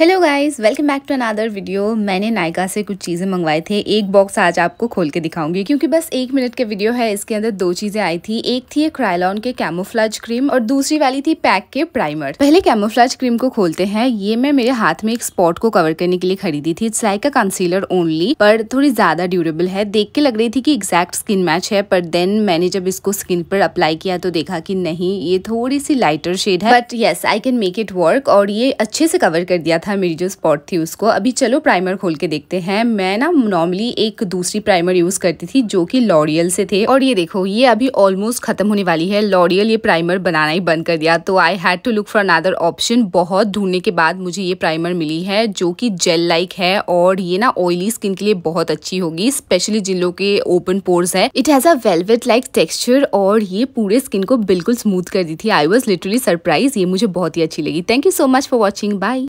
hello guys welcome back to another video मैंने नायका से कुछ चीज़ें मंगवाए थे एक बॉक्स आज आपको खोल के दिखाऊंगी क्योंकि बस एक मिनट के वीडियो है इसके अंदर दो चीज़ें आई थी एक थी ये क्रायलॉन के कैमोफ्लाज क्रीम और दूसरी वाली थी पैक के प्राइमर पहले कैमोफ्लाज क्रीम को खोलते हैं ये मैं मेरे हाथ में एक स्पॉट को कवर करने के लिए खरीदी थी it's like a concealer only पर थोड़ी ज़्यादा ड्यूरेबल है देख के लग रही थी कि एग्जैक्ट स्किन मैच है पर देन मैंने जब इसको स्किन पर अप्लाई किया तो देखा कि नहीं ये थोड़ी सी लाइटर शेड है but yes I can make it work और ये अच्छे से कवर कर दिया था था मेरी जो स्पॉट थी उसको अभी चलो प्राइमर खोल के देखते हैं मैं ना नॉर्मली एक दूसरी प्राइमर यूज़ करती थी जो कि लॉरियल से थे और ये देखो ये अभी ऑलमोस्ट ख़त्म होने वाली है लॉरियल ये प्राइमर बनाना ही बंद कर दिया तो I had to look for another option बहुत ढूंढने के बाद मुझे ये प्राइमर मिली है जो कि जेल लाइक है और ये ना ऑयली स्किन के लिए बहुत अच्छी होगी स्पेशली जिन लोग के ओपन पोर्स है it has a velvet like texture और ये पूरे स्किन को बिल्कुल स्मूथ कर दी थी आई वॉज लिटरली सरप्राइज ये मुझे बहुत ही अच्छी लगी thank you so much for watching by